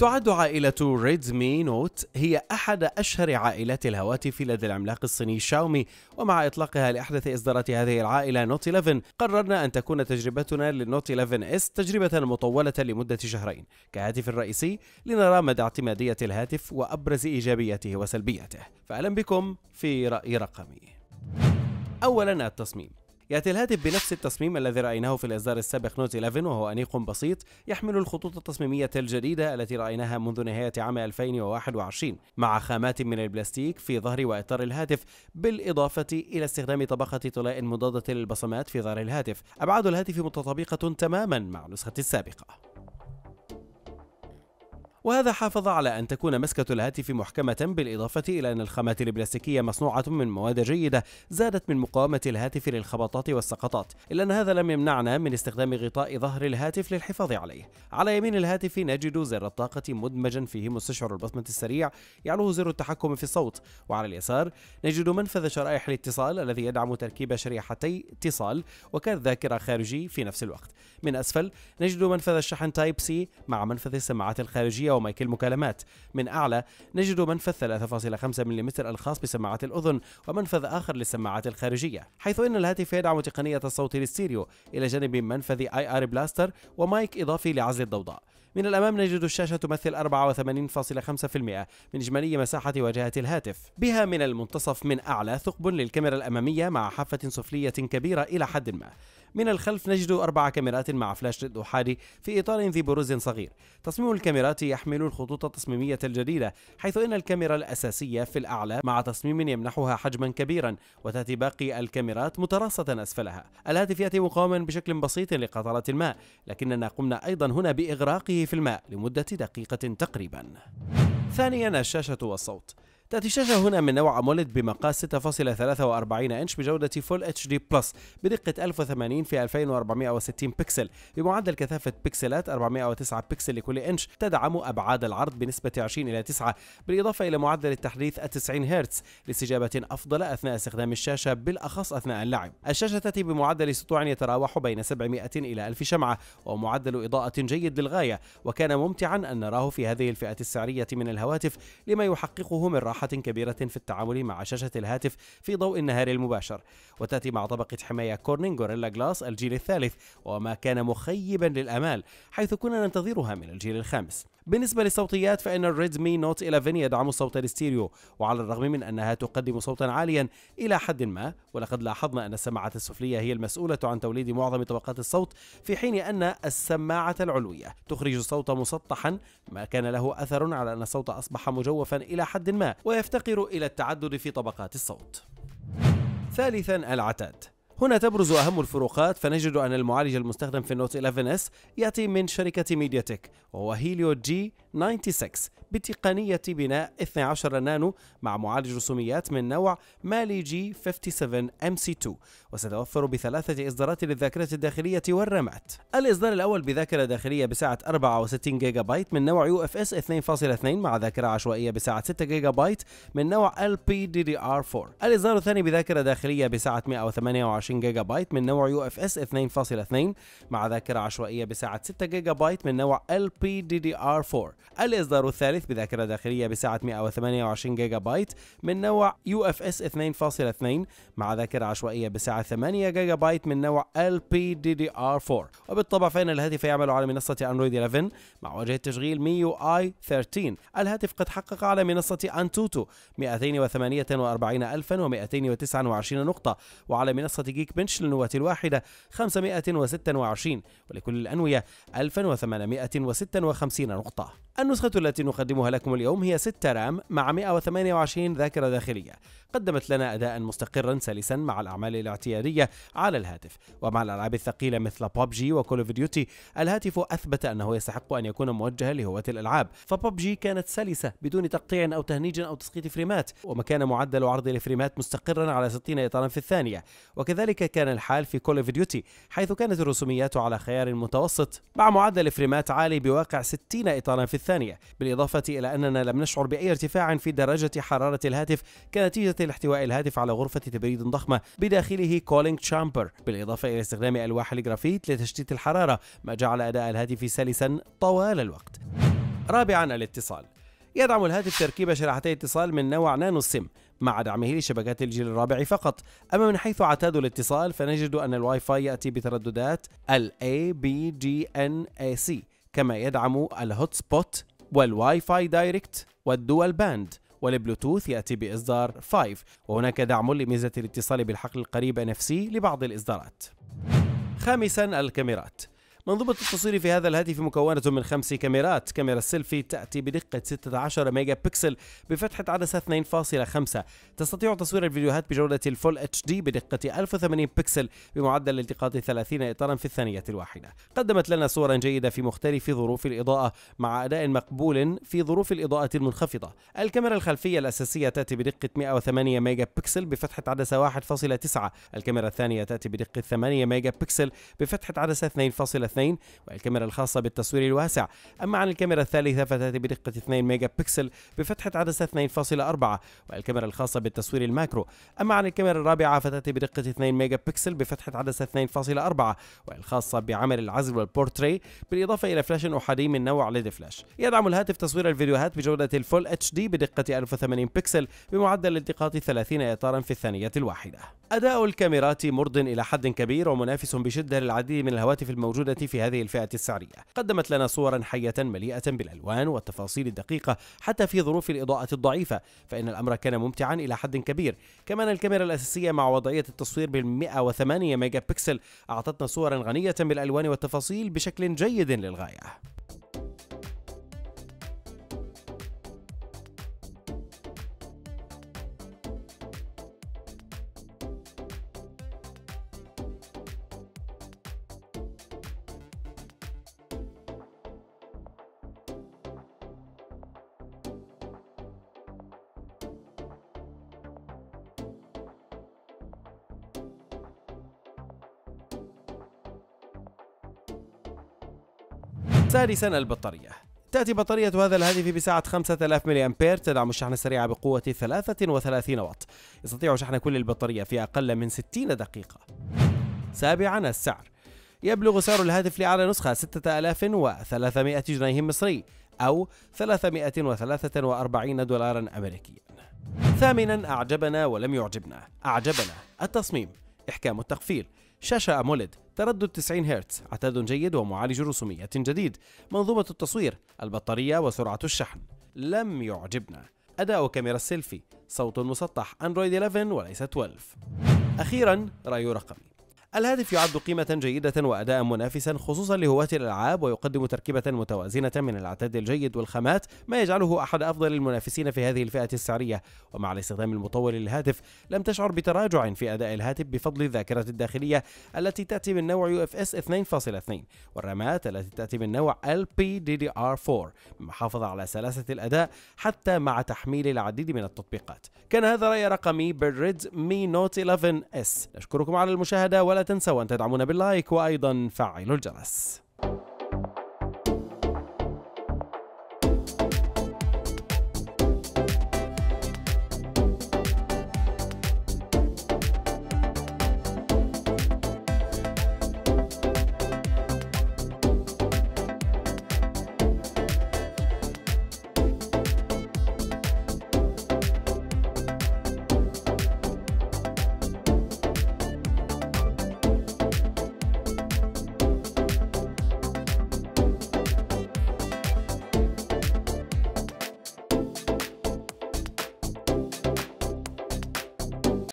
تعد عائلة ريدمي نوت هي أحد أشهر عائلات الهواتف لدى العملاق الصيني شاومي ومع إطلاقها لأحدث إصدارات هذه العائلة نوت 11 قررنا أن تكون تجربتنا للنوت 11 اس تجربة مطولة لمدة شهرين كهاتف رئيسي لنرى مدى اعتمادية الهاتف وأبرز إيجابياته وسلبياته فأهلا بكم في رأي رقمي أولا التصميم يأتي الهاتف بنفس التصميم الذي رأيناه في الإصدار السابق نوت 11 وهو أنيق بسيط يحمل الخطوط التصميمية الجديدة التي رأيناها منذ نهاية عام 2021 مع خامات من البلاستيك في ظهر وإطار الهاتف بالإضافة إلى استخدام طبقة طلاء مضادة للبصمات في ظهر الهاتف أبعاد الهاتف متطابقة تماما مع النسخة السابقة وهذا حافظ على أن تكون مسكة الهاتف محكمة بالإضافة إلى أن الخامات البلاستيكية مصنوعة من مواد جيدة زادت من مقاومة الهاتف للخبطات والسقطات إلا أن هذا لم يمنعنا من استخدام غطاء ظهر الهاتف للحفاظ عليه على يمين الهاتف نجد زر الطاقة مدمجا فيه مستشعر البصمة السريع يعلوه زر التحكم في الصوت وعلى اليسار نجد منفذ شرائح الاتصال الذي يدعم تركيب شريحتي اتصال وكان ذاكرة خارجي في نفس الوقت من أسفل نجد منفذ الشحن تايب سي مع منفذ السماعات الخارجية الصوتية ومايك المكالمات من أعلى نجد منفذ 3.5 ملم الخاص بسماعات الأذن ومنفذ آخر للسماعات الخارجية حيث إن الهاتف يدعم تقنية الصوت للستيريو إلى جانب منفذ اي ار بلاستر ومايك إضافي لعزل الضوضاء من الأمام نجد الشاشة تمثل 84.5% من إجمالي مساحة واجهة الهاتف بها من المنتصف من أعلى ثقب للكاميرا الأمامية مع حافة سفلية كبيرة إلى حد ما من الخلف نجد أربع كاميرات مع فلاش ليد أحادي في إطار ذي بروز صغير تصميم الكاميرات يحمل الخطوط التصميمية الجديدة حيث إن الكاميرا الأساسية في الأعلى مع تصميم يمنحها حجما كبيرا وتأتي باقي الكاميرات متراصة أسفلها الهاتف يأتي مقاوما بشكل بسيط لقطرات الماء لكننا قمنا أيضا هنا بإغراقه في الماء لمدة دقيقة تقريبا ثانيا الشاشة والصوت تأتي الشاشة هنا من نوع أموليد بمقاس 6.43 إنش بجودة فول اتش دي بلس بدقة 1080 في 2460 بكسل بمعدل كثافة بكسلات 409 بكسل لكل إنش تدعم أبعاد العرض بنسبة 20 إلى 9 بالإضافة إلى معدل التحديث 90 هرتز لاستجابة أفضل أثناء استخدام الشاشة بالأخص أثناء اللعب الشاشة تأتي بمعدل سطوع يتراوح بين 700 إلى 1000 شمعة ومعدل إضاءة جيد للغاية وكان ممتعا أن نراه في هذه الفئة السعرية من الهواتف لما يحققه من راحة راحة كبيرة في التعامل مع شاشة الهاتف في ضوء النهار المباشر وتأتي مع طبقة حماية كورنين غوريلا جلاس الجيل الثالث وما كان مخيبا للأمال حيث كنا ننتظرها من الجيل الخامس بالنسبة للصوتيات فإن الريدمي نوت 11 يدعم الصوت الاستيريو وعلى الرغم من أنها تقدم صوتا عاليا إلى حد ما ولقد لاحظنا أن السماعة السفلية هي المسؤولة عن توليد معظم طبقات الصوت في حين أن السماعة العلوية تخرج الصوت مسطحا ما كان له أثر على أن الصوت أصبح مجوفا إلى حد ما ويفتقر إلى التعدد في طبقات الصوت. ثالثا العتاد هنا تبرز أهم الفروقات فنجد أن المعالج المستخدم في النوت 11 s يأتي من شركة ميديا تك وهو هيليو جي 96 بتقنية بناء 12 نانو مع معالج رسوميات من نوع مالي جي 57 ام سي 2 وستوفر بثلاثة إصدارات للذاكرة الداخلية والرامات الإصدار الأول بذاكرة داخلية بسعة 64 جيجا بايت من نوع يو اف اس 2.2 مع ذاكرة عشوائية بسعة 6 جيجا بايت من نوع LPDDR4 الإصدار الثاني بذاكرة داخلية بسعة 128 24 جيجا بايت من نوع يو اف اس 2.2 مع ذاكرة عشوائية بسعة 6 جيجا بايت من نوع ال بي دي دي ار 4 الإصدار الثالث بذاكرة داخلية بسعة 128 جيجا بايت من نوع يو اف اس 2.2 مع ذاكرة عشوائية بسعة 8 جيجا بايت من نوع ال بي دي دي ار 4 وبالطبع فإن الهاتف يعمل على منصة أندرويد 11 مع واجهة تشغيل ميو اي 13 الهاتف قد حقق على منصة أنتوتو 248229 نقطة وعلى منصة جيك بنش للنواة الواحدة 526 ولكل الأنوية 1856 نقطة النسخة التي نقدمها لكم اليوم هي 6 رام مع 128 ذاكرة داخلية قدمت لنا أداء مستقرا سلسا مع الأعمال الاعتيادية على الهاتف ومع الألعاب الثقيلة مثل ببجي وكول اوف ديوتي الهاتف أثبت أنه يستحق أن يكون موجها لهواة الألعاب فببجي كانت سلسة بدون تقطيع أو تهنيج أو تسقيط فريمات وكان معدل عرض الفريمات مستقرا على 60 إطارا في الثانية وكذلك كان الحال في كول اوف ديوتي حيث كانت الرسوميات على خيار متوسط مع معدل فريمات عالي بواقع 60 إطارا في الثانية الثانية بالإضافة إلى أننا لم نشعر بأي ارتفاع في درجة حرارة الهاتف كنتيجة لاحتواء الهاتف على غرفة تبريد ضخمة بداخله كولينج تشامبر بالإضافة إلى استخدام ألواح الجرافيت لتشتيت الحرارة ما جعل أداء الهاتف سلسا طوال الوقت رابعا الاتصال يدعم الهاتف تركيب شريحتي اتصال من نوع نانو سيم مع دعمه لشبكات الجيل الرابع فقط أما من حيث عتاد الاتصال فنجد أن الواي فاي يأتي بترددات ال A B G N A C كما يدعم الهوت سبوت والواي فاي دايركت والدول باند والبلوتوث يأتي بإصدار 5 وهناك دعم لميزة الاتصال بالحقل القريب NFC لبعض الإصدارات خامسا الكاميرات منظومة التصوير في هذا الهاتف مكونة من خمس كاميرات كاميرا السيلفي تأتي بدقة 16 ميجا بكسل بفتحة عدسة 2.5 تستطيع تصوير الفيديوهات بجودة الفول اتش دي بدقة 1080 بكسل بمعدل التقاط 30 إطارا في الثانية الواحدة قدمت لنا صورا جيدة في مختلف ظروف الإضاءة مع أداء مقبول في ظروف الإضاءة المنخفضة الكاميرا الخلفية الأساسية تأتي بدقة 108 ميجا بكسل بفتحة عدسة 1.9 الكاميرا الثانية تأتي بدقة 8 ميجا بكسل بفتحة عدسة 2.3 2 والكاميرا الخاصة بالتصوير الواسع أما عن الكاميرا الثالثة فتأتي بدقة 2 ميجا بكسل بفتحة عدسة 2.4 والكاميرا الخاصة بالتصوير الماكرو أما عن الكاميرا الرابعة فتأتي بدقة 2 ميجا بكسل بفتحة عدسة 2.4 والخاصة بعمل العزل والبورتري بالإضافة إلى فلاش أحادي من نوع ليد فلاش يدعم الهاتف تصوير الفيديوهات بجودة الفول اتش دي بدقة 1080 بكسل بمعدل التقاط 30 إطارا في الثانية الواحدة أداء الكاميرات مرض إلى حد كبير ومنافس بشدة للعديد من الهواتف الموجودة في هذه الفئة السعرية قدمت لنا صورا حية مليئة بالألوان والتفاصيل الدقيقة حتى في ظروف الإضاءة الضعيفة فإن الأمر كان ممتعا إلى حد كبير كمان الكاميرا الأساسية مع وضعية التصوير بال 108 ميجا بكسل أعطتنا صورا غنية بالألوان والتفاصيل بشكل جيد للغاية ثالثا البطارية تأتي بطارية هذا الهاتف بسعة 5000 ملي أمبير تدعم الشحن السريع بقوة 33 واط يستطيع شحن كل البطارية في أقل من 60 دقيقة سابعا السعر يبلغ سعر الهاتف لأعلى نسخة 6300 جنيه مصري أو 343 دولارا أمريكيا ثامنا أعجبنا ولم يعجبنا أعجبنا التصميم إحكام التقفيل شاشة أموليد تردد 90 هرتز عتاد جيد ومعالج رسوميات جديد منظومة التصوير البطارية وسرعة الشحن لم يعجبنا أداء كاميرا السيلفي صوت مسطح أندرويد 11 وليس 12 أخيرا رأي رقمي الهاتف يعد قيمة جيدة وأداء منافسا خصوصا لهواة الألعاب ويقدم تركيبة متوازنة من العتاد الجيد والخامات ما يجعله أحد أفضل المنافسين في هذه الفئة السعرية ومع الاستخدام المطول للهاتف لم تشعر بتراجع في أداء الهاتف بفضل الذاكرة الداخلية التي تأتي من نوع UFS 2.2 والرامات التي تأتي من نوع LPDDR4 مما حافظ على سلاسة الأداء حتى مع تحميل العديد من التطبيقات كان هذا رأي رقمي بالريد مي نوت 11 اس نشكركم على المشاهدة ولا تنسوا أن تدعمونا باللايك وأيضا فعلوا الجرس